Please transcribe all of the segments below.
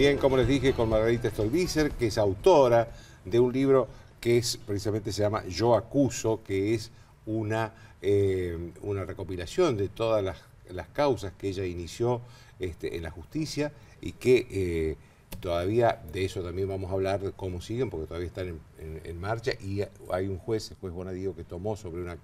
Bien, como les dije, con Margarita Stolbizer, que es autora de un libro que es precisamente se llama Yo Acuso, que es una, eh, una recopilación de todas las, causas que ella inició este, en la justicia y que eh, todavía de eso también vamos a hablar cómo siguen, porque todavía están en, marcha y hay un juez, el juez Bonadío, que tomó sobre una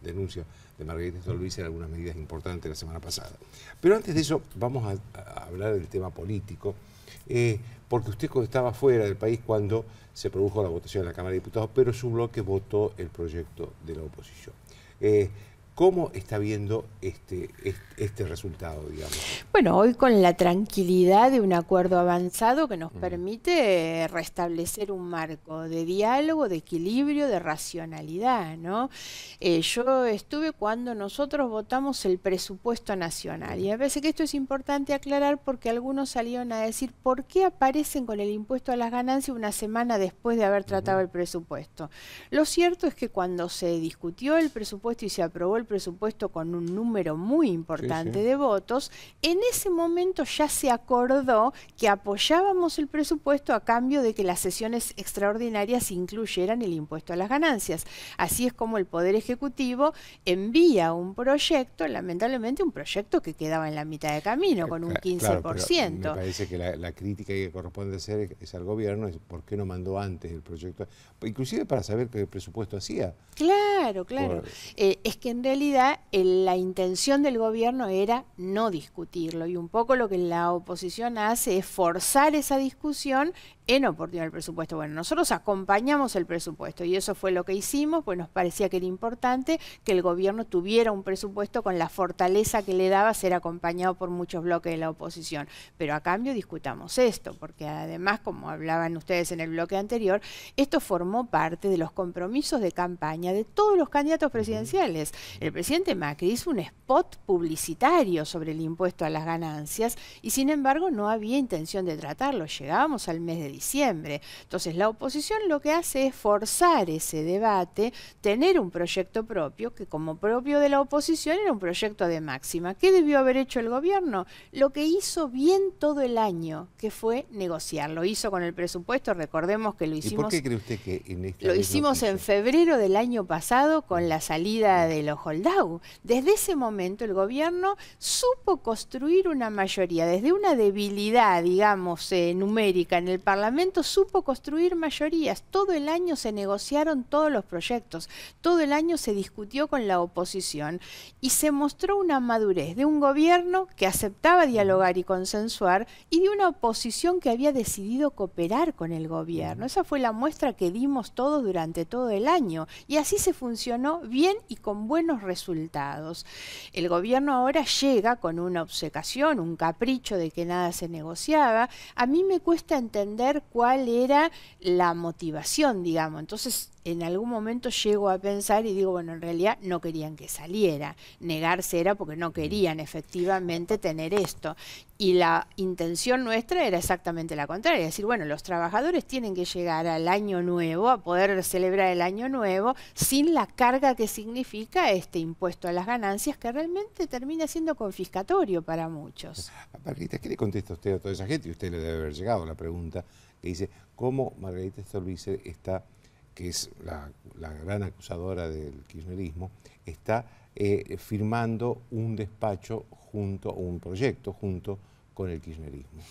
denuncia de Margarita Stolbizer algunas medidas importantes la semana pasada. Pero antes de eso, vamos a hablar del tema político. Eh, porque usted estaba fuera del país cuando se produjo la votación en la Cámara de Diputados, pero su bloque votó el proyecto de la oposición. Eh, ¿Cómo está viendo este, este, resultado, digamos? Bueno, hoy con la tranquilidad de un acuerdo avanzado que nos permite restablecer un marco de diálogo, de equilibrio, de racionalidad, ¿no? Eh, yo estuve cuando nosotros votamos el presupuesto nacional y me parece que esto es importante aclarar porque algunos salieron a decir por qué aparecen con el impuesto a las ganancias una semana después de haber tratado el presupuesto. Lo cierto es que cuando se discutió el presupuesto y se aprobó el presupuesto con un número muy importante de votos, en ese momento ya se acordó que apoyábamos el presupuesto a cambio de que las sesiones extraordinarias incluyeran el impuesto a las ganancias. Así es como el Poder Ejecutivo envía un proyecto, lamentablemente un proyecto que quedaba en la mitad de camino, eh, con un 15%. me parece que la, crítica que corresponde hacer es, al gobierno, es por qué no mandó antes el proyecto, inclusive para saber qué presupuesto hacía. Claro. Claro, claro. Eh, es que en realidad la intención del gobierno era no discutirlo y un poco lo que la oposición hace es forzar esa discusión en oportunidad del presupuesto. Bueno, nosotros acompañamos el presupuesto y eso fue lo que hicimos, pues nos parecía que era importante que el gobierno tuviera un presupuesto con la fortaleza que le daba ser acompañado por muchos bloques de la oposición. Pero a cambio discutamos esto, porque además, como hablaban ustedes en el bloque anterior, esto formó parte de los compromisos de campaña de todo los candidatos presidenciales. El presidente Macri hizo un spot publicitario sobre el impuesto a las ganancias y sin embargo no había intención de tratarlo. Llegábamos al mes de diciembre. Entonces la oposición lo que hace es forzar ese debate, tener un proyecto propio, que como propio de la oposición era un proyecto de máxima. ¿Qué debió haber hecho el gobierno? Lo que hizo bien todo el año, que fue negociar. Lo hizo con el presupuesto, recordemos que lo hicimos... ¿Y por qué cree usted que en Lo hicimos en febrero del año pasado con la salida de los Holdau. Desde ese momento el gobierno supo construir una mayoría, desde una debilidad, digamos, eh, numérica en el Parlamento, supo construir mayorías. Todo el año se negociaron todos los proyectos, todo el año se discutió con la oposición y se mostró una madurez de un gobierno que aceptaba dialogar y consensuar y de una oposición que había decidido cooperar con el gobierno. Esa fue la muestra que dimos todos durante todo el año y así se fue funcionó bien y con buenos resultados. El gobierno ahora llega con una obsecación, un capricho de que nada se negociaba. A mí me cuesta entender cuál era la motivación, digamos. Entonces, en algún momento llego a pensar y digo, bueno, en realidad no querían que saliera, negarse era porque no querían efectivamente tener esto. Y la intención nuestra era exactamente la contraria, es decir, bueno, los trabajadores tienen que llegar al año nuevo, a poder celebrar el año nuevo, sin la carga que significa este impuesto a las ganancias, que realmente termina siendo confiscatorio para muchos. Margarita, ¿qué le contesta usted a toda esa gente? Y usted le debe haber llegado la pregunta que dice, ¿cómo Margarita Stolbizer está que es la, gran acusadora del kirchnerismo, está eh, firmando un despacho junto, un proyecto junto con el kirchnerismo.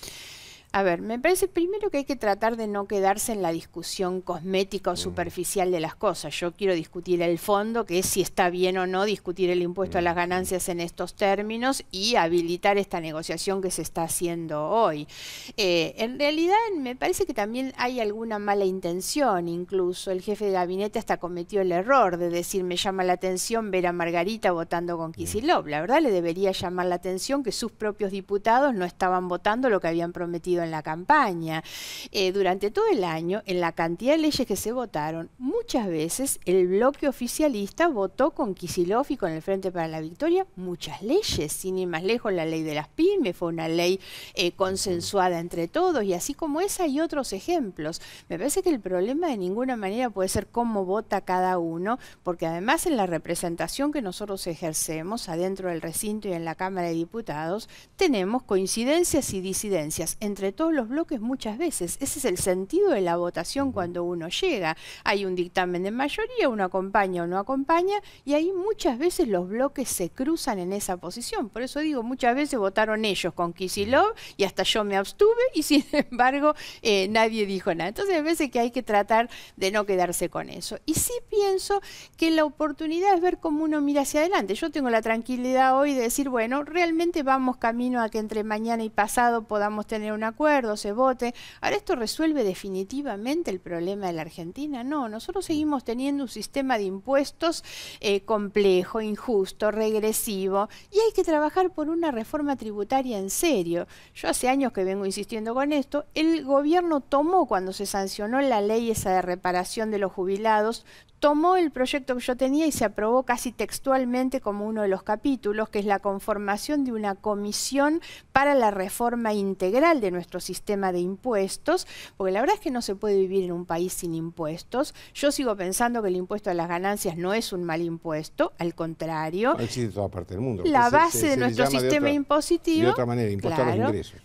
A ver, me parece primero que hay que tratar de no quedarse en la discusión cosmética o mm. superficial de las cosas. Yo quiero discutir el fondo, que es si está bien o no discutir el impuesto a las mm. ganancias en estos términos y habilitar esta negociación que se está haciendo hoy. Eh, en realidad me parece que también hay alguna mala intención, incluso el jefe de gabinete hasta cometió el error de decir me llama la atención ver a Margarita votando con mm. Kisilov. La verdad le debería llamar la atención que sus propios diputados no estaban votando lo que habían prometido en la campaña, eh, durante todo el año, en la cantidad de leyes que se votaron, muchas veces el bloque oficialista votó con Kisilov y con el Frente para la Victoria muchas leyes, sin ir más lejos la ley de las pymes, fue una ley eh, consensuada entre todos y así como esa hay otros ejemplos. Me parece que el problema de ninguna manera puede ser cómo vota cada uno, porque además en la representación que nosotros ejercemos adentro del recinto y en la Cámara de Diputados, tenemos coincidencias y disidencias entre todos los bloques muchas veces. Ese es el sentido de la votación cuando uno llega. Hay un dictamen de mayoría, uno acompaña o no acompaña, y ahí muchas veces los bloques se cruzan en esa posición. Por eso digo, muchas veces votaron ellos con Kisilov y hasta yo me abstuve y sin embargo eh, nadie dijo nada. Entonces a veces que hay que tratar de no quedarse con eso. Y sí pienso que la oportunidad es ver cómo uno mira hacia adelante. Yo tengo la tranquilidad hoy de decir, bueno, realmente vamos camino a que entre mañana y pasado podamos tener un acuerdo se vote. Ahora, ¿esto resuelve definitivamente el problema de la Argentina? No, nosotros seguimos teniendo un sistema de impuestos eh, complejo, injusto, regresivo, y hay que trabajar por una reforma tributaria en serio. Yo hace años que vengo insistiendo con esto, el gobierno tomó cuando se sancionó la ley esa de reparación de los jubilados, tomó el proyecto que yo tenía y se aprobó casi textualmente como uno de los capítulos, que es la conformación de una comisión para la reforma integral de nuestro sistema de impuestos, porque la verdad es que no se puede vivir en un país sin impuestos. Yo sigo pensando que el impuesto a las ganancias no es un mal impuesto, al contrario. del mundo. La base de nuestro sistema impositivo.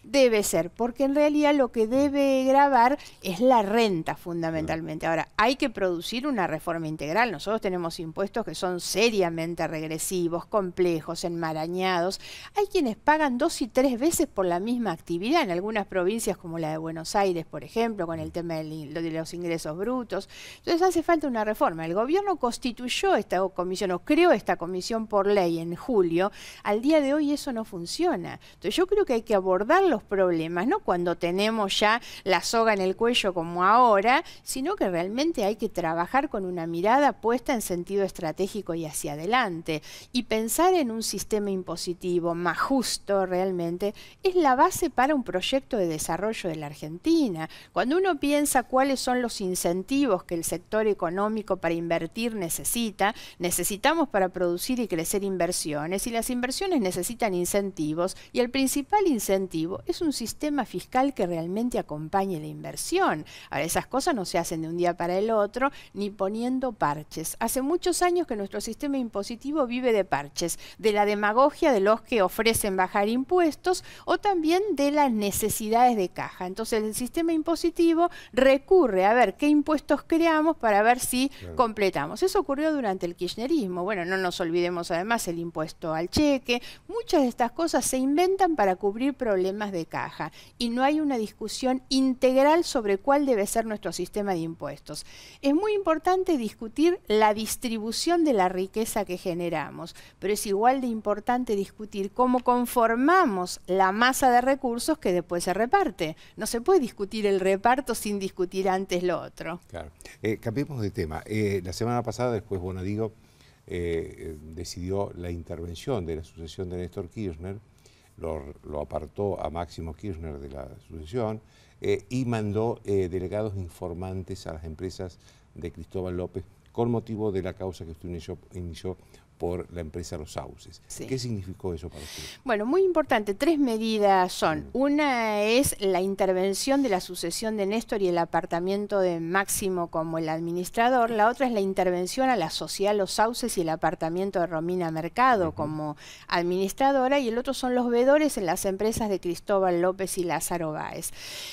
Debe ser, porque en realidad lo que debe grabar es la renta fundamentalmente. Ahora, hay que producir una reforma integral. Nosotros tenemos impuestos que son seriamente regresivos, complejos, enmarañados. Hay quienes pagan dos y tres veces por la misma actividad en algunas provincias como la de Buenos Aires, por ejemplo, con el tema de los ingresos brutos. Entonces hace falta una reforma. El gobierno constituyó esta comisión o creó esta comisión por ley en julio. Al día de hoy eso no funciona. Entonces yo creo que hay que abordar los problemas, no cuando tenemos ya la soga en el cuello como ahora, sino que realmente hay que trabajar con una mirada puesta en sentido estratégico y hacia adelante. Y pensar en un sistema impositivo más justo realmente es la base para un proyecto de desarrollo de la Argentina. Cuando uno piensa cuáles son los incentivos que el sector económico para invertir necesita, necesitamos para producir y crecer inversiones y las inversiones necesitan incentivos y el principal incentivo es un sistema fiscal que realmente acompañe la inversión. Ahora, esas cosas no se hacen de un día para el otro ni poniendo parches. Hace muchos años que nuestro sistema impositivo vive de parches, de la demagogia de los que ofrecen bajar impuestos o también de las necesidades de caja. Entonces el sistema impositivo recurre a ver qué impuestos creamos para ver si completamos. Eso ocurrió durante el kirchnerismo. Bueno, no nos olvidemos además el impuesto al cheque. Muchas de estas cosas se inventan para cubrir problemas de caja y no hay una discusión integral sobre cuál debe ser nuestro sistema de impuestos. Es muy importante discutir discutir la distribución de la riqueza que generamos, pero es igual de importante discutir cómo conformamos la masa de recursos que después se reparte. No se puede discutir el reparto sin discutir antes lo otro. Claro. Eh, cambiemos de tema. Eh, la semana pasada después bueno digo eh, eh, decidió la intervención de la sucesión de Néstor Kirchner, lo, apartó a Máximo Kirchner de la sucesión, y mandó delegados informantes a las empresas de Cristóbal López con motivo de la causa que usted inició, inició por la empresa Los Sauces. ¿Qué significó eso para usted? Bueno, muy importante. Tres medidas son. Mm. Una es la intervención de la sucesión de Néstor y el apartamiento de Máximo como el administrador. La otra es la intervención a la sociedad Los Sauces y el apartamiento de Romina Mercado como administradora. Y el otro son los veedores en las empresas de Cristóbal López y Lázaro Báez.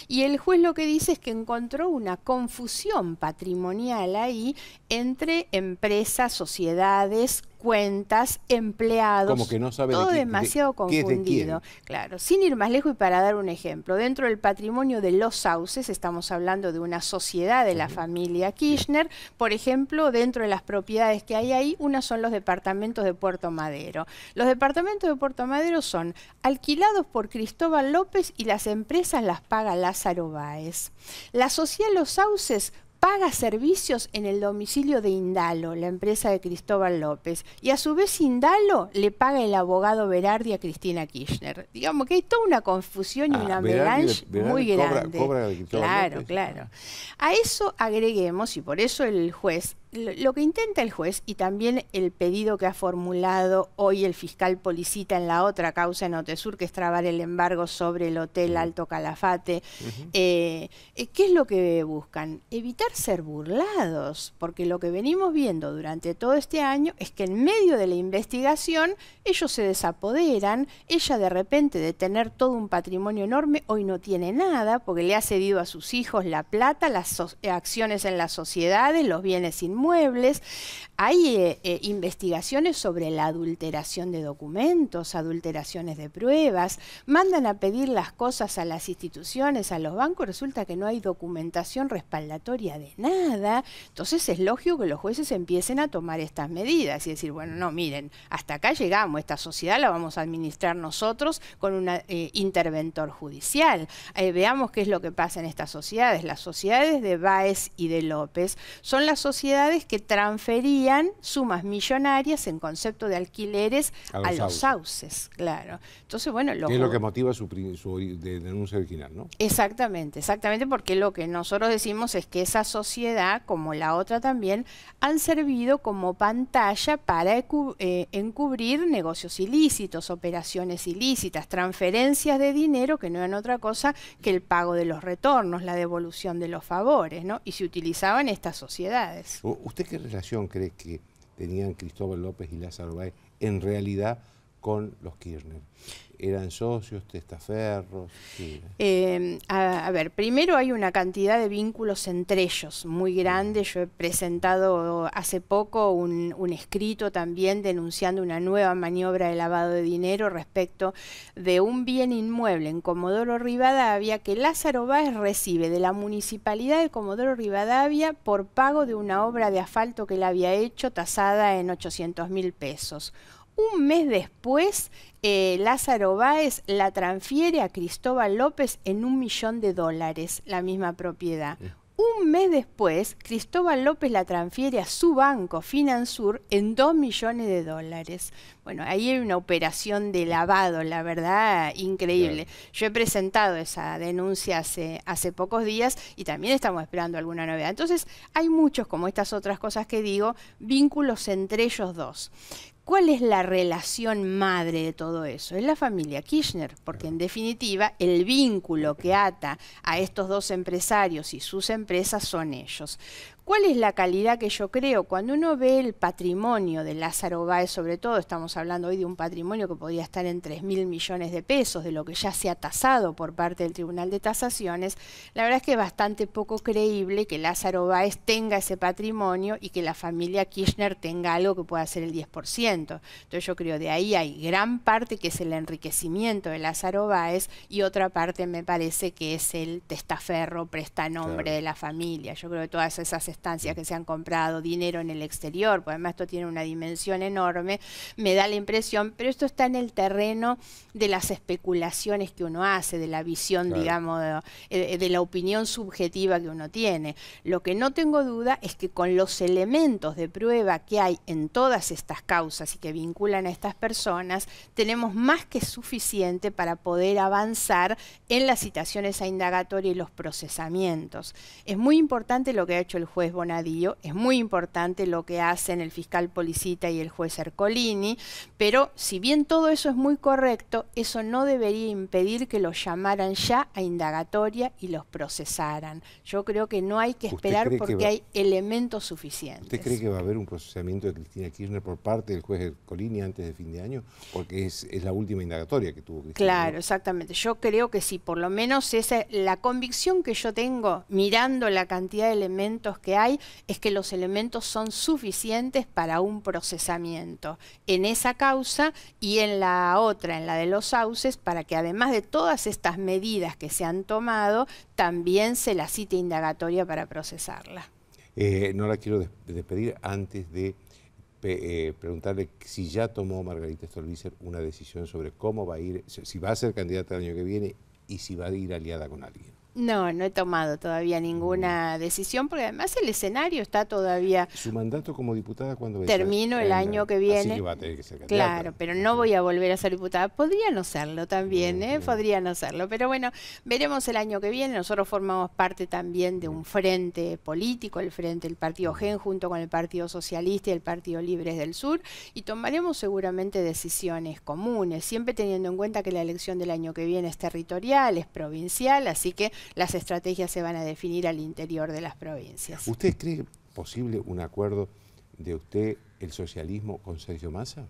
Y el juez lo que dice es que encontró una confusión patrimonial ahí entre empresas, sociedades, cuentas, empleados, todo demasiado confundido. claro, sin ir más lejos y para dar un ejemplo, dentro del patrimonio de los sauces, estamos hablando de una sociedad de la familia Kirchner, por ejemplo, dentro de las propiedades que hay ahí, unas son los departamentos de Puerto Madero. Los departamentos de Puerto Madero son alquilados por Cristóbal López y las empresas las paga Lázaro Báez. La sociedad Los Sauces paga servicios en el domicilio de Indalo, la empresa de Cristóbal López, y a su vez Indalo le paga el abogado Berardi a Cristina Kirchner. Digamos que hay toda una confusión y ah, una melange muy grande. claro, claro. A eso agreguemos, y por eso el juez lo que intenta el juez y también el pedido que ha formulado hoy el fiscal Policita en la otra causa en Otesur, que es trabar el embargo sobre el hotel Alto Calafate, eh, eh, ¿qué es lo que buscan? Evitar ser burlados, porque lo que venimos viendo durante todo este año es que en medio de la investigación ellos se desapoderan, ella de repente de tener todo un patrimonio enorme hoy no tiene nada porque le ha cedido a sus hijos la plata, las eh, acciones en las sociedades, los bienes inmuebles, hay eh, eh, investigaciones sobre la adulteración de documentos, adulteraciones de pruebas. Mandan a pedir las cosas a las instituciones, a los bancos. Resulta que no hay documentación respaldatoria de nada. Entonces es lógico que los jueces empiecen a tomar estas medidas y decir, bueno, no, miren, hasta acá llegamos, esta sociedad la vamos a administrar nosotros con un eh, interventor judicial. veamos qué es lo que pasa en estas sociedades. Las sociedades de Báez y de López son las sociedades que transferían sumas millonarias en concepto de alquileres a los, sauces. claro. Entonces, bueno, lo, es lo que motiva su, denuncia original, ¿no? Exactamente, exactamente, porque lo que nosotros decimos es que esa sociedad, como la otra también, han servido como pantalla para eh, encubrir negocios ilícitos, operaciones ilícitas, transferencias de dinero que no eran otra cosa que el pago de los retornos, la devolución de los favores, ¿no? Y se utilizaban estas sociedades. ¿usted qué relación cree que tenían Cristóbal López y Lázaro Báez en realidad con los Kirchner? ¿Eran socios, testaferros? Eh, a, ver, primero hay una cantidad de vínculos entre ellos muy grande. Yo he presentado hace poco un, escrito también denunciando una nueva maniobra de lavado de dinero respecto de un bien inmueble en Comodoro Rivadavia que Lázaro Báez recibe de la municipalidad de Comodoro Rivadavia por pago de una obra de asfalto que él había hecho tasada en 800 mil pesos un mes después, eh, Lázaro Báez la transfiere a Cristóbal López en un millón de dólares, la misma propiedad. Un mes después, Cristóbal López la transfiere a su banco, Finansur, en dos millones de dólares. Bueno, ahí hay una operación de lavado, la verdad, increíble. Yo he presentado esa denuncia hace, hace pocos días y también estamos esperando alguna novedad. Entonces, hay muchos, como estas otras cosas que digo, vínculos entre ellos dos. ¿Cuál es la relación madre de todo eso? Es la familia Kirchner, porque en definitiva el vínculo que ata a estos dos empresarios y sus empresas son ellos. ¿Cuál es la calidad que yo creo? Cuando uno ve el patrimonio de Lázaro Báez, sobre todo, estamos hablando hoy de un patrimonio que podría estar en 3 mil millones de pesos, de lo que ya se ha tasado por parte del Tribunal de Tasaciones, la verdad es que es bastante poco creíble que Lázaro Báez tenga ese patrimonio y que la familia Kirchner tenga algo que pueda ser el 10%. Entonces yo creo de ahí hay gran parte que es el enriquecimiento de Lázaro Báez y otra parte me parece que es el testaferro, prestanombre nombre de la familia. Yo creo que todas esas que se han comprado, dinero en el exterior, porque además esto tiene una dimensión enorme, me da la impresión, pero esto está en el terreno de las especulaciones que uno hace, de la visión, digamos, eh, eh, de, la opinión subjetiva que uno tiene. Lo que no tengo duda es que con los elementos de prueba que hay en todas estas causas y que vinculan a estas personas, tenemos más que suficiente para poder avanzar en las citaciones a indagatoria y los procesamientos. Es muy importante lo que ha hecho el juez Bonadillo Es muy importante lo que hacen el fiscal Policita y el juez Ercolini, pero si bien todo eso es muy correcto, eso no debería impedir que los llamaran ya a indagatoria y los procesaran. Yo creo que no hay que esperar porque hay elementos suficientes. ¿Usted cree que va a haber un procesamiento de Cristina Kirchner por parte del juez Ercolini antes de fin de año? Porque es, la última indagatoria que tuvo Cristina. Claro, exactamente. Yo creo que sí, por lo menos esa es la convicción que yo tengo mirando la cantidad de elementos que hay es que los elementos son suficientes para un procesamiento en esa causa y en la otra, en la de los sauces, para que además de todas estas medidas que se han tomado, también se la cite indagatoria para procesarla. Eh, no la quiero despedir antes de eh, preguntarle si ya tomó Margarita Stolbizer una decisión sobre cómo va a ir, si va a ser candidata el año que viene y si va a ir aliada con alguien. No, no he tomado todavía ninguna decisión porque además el escenario está todavía. Su mandato como diputada cuando termino el año que viene. que claro, pero no voy a volver a ser diputada. Podría no serlo también, ¿eh? podría no serlo, pero bueno, veremos el año que viene. Nosotros formamos parte también de un frente político, el frente del Partido Gen junto con el Partido Socialista y el Partido Libres del Sur y tomaremos seguramente decisiones comunes, siempre teniendo en cuenta que la elección del año que viene es territorial, es provincial, así que las estrategias se van a definir al interior de las provincias. ¿Usted cree posible un acuerdo de usted, el socialismo, con Sergio Massa?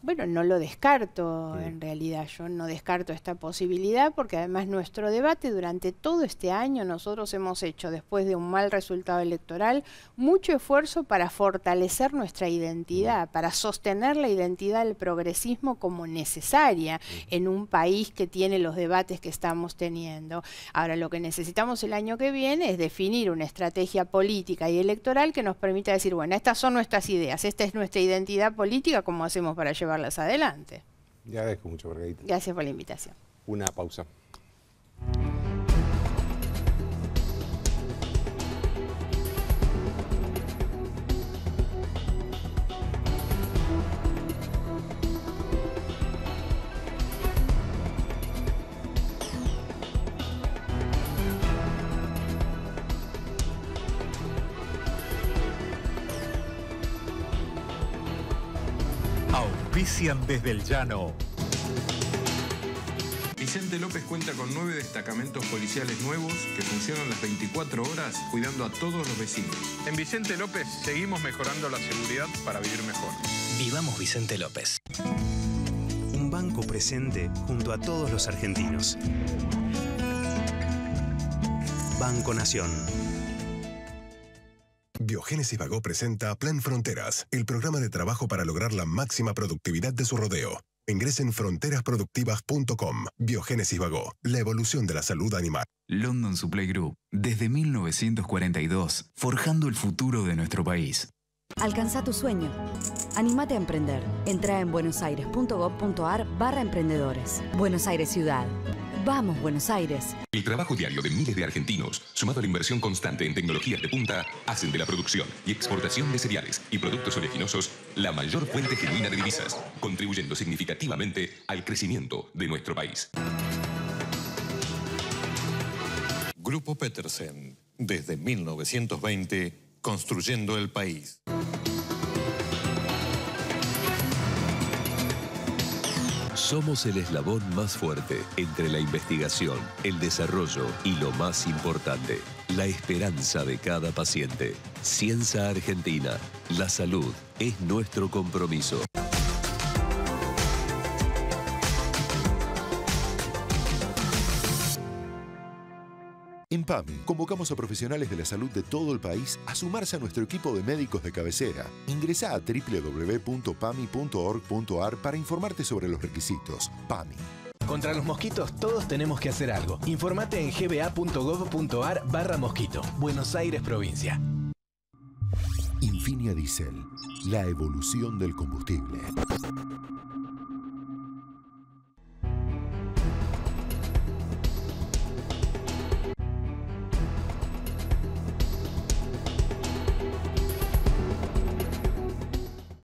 Bueno, no lo descarto en realidad, yo no descarto esta posibilidad porque además nuestro debate durante todo este año nosotros hemos hecho, después de un mal resultado electoral, mucho esfuerzo para fortalecer nuestra identidad, para sostener la identidad del progresismo como necesaria en un país que tiene los debates que estamos teniendo. Ahora, lo que necesitamos el año que viene es definir una estrategia política y electoral que nos permita decir, bueno, estas son nuestras ideas, esta es nuestra identidad política, ¿cómo hacemos para llevar llevarlas adelante. Te agradezco mucho, Margarita. Gracias por la invitación. Una pausa. Auspician desde el llano. Vicente López cuenta con nueve destacamentos policiales nuevos que funcionan las 24 horas cuidando a todos los vecinos. En Vicente López seguimos mejorando la seguridad para vivir mejor. Vivamos Vicente López. Un banco presente junto a todos los argentinos. Banco Nación. Biogénesis Vagó presenta Plan Fronteras, el programa de trabajo para lograr la máxima productividad de su rodeo. Ingresen fronterasproductivas.com. Biogénesis Vago, la evolución de la salud animal. London Supply Group, desde 1942, forjando el futuro de nuestro país. Alcanza tu sueño. Anímate a emprender. Entra en buenosaires.gov.ar barra emprendedores. Buenos Aires Ciudad. Vamos, Buenos Aires. El trabajo diario de miles de argentinos, sumado a la inversión constante en tecnologías de punta, hacen de la producción y exportación de cereales y productos oleaginosos la mayor fuente genuina de divisas, contribuyendo significativamente al crecimiento de nuestro país. Grupo Petersen, desde 1920, construyendo el país. Somos el eslabón más fuerte entre la investigación, el desarrollo y lo más importante, la esperanza de cada paciente. Ciencia Argentina, la salud es nuestro compromiso. PAMI. convocamos a profesionales de la salud de todo el país a sumarse a nuestro equipo de médicos de cabecera. Ingresa a www.pami.org.ar para informarte sobre los requisitos. PAMI. Contra los mosquitos todos tenemos que hacer algo. Informate en gba.gov.ar barra mosquito. Buenos Aires, provincia. Infinia Diesel, la evolución del combustible.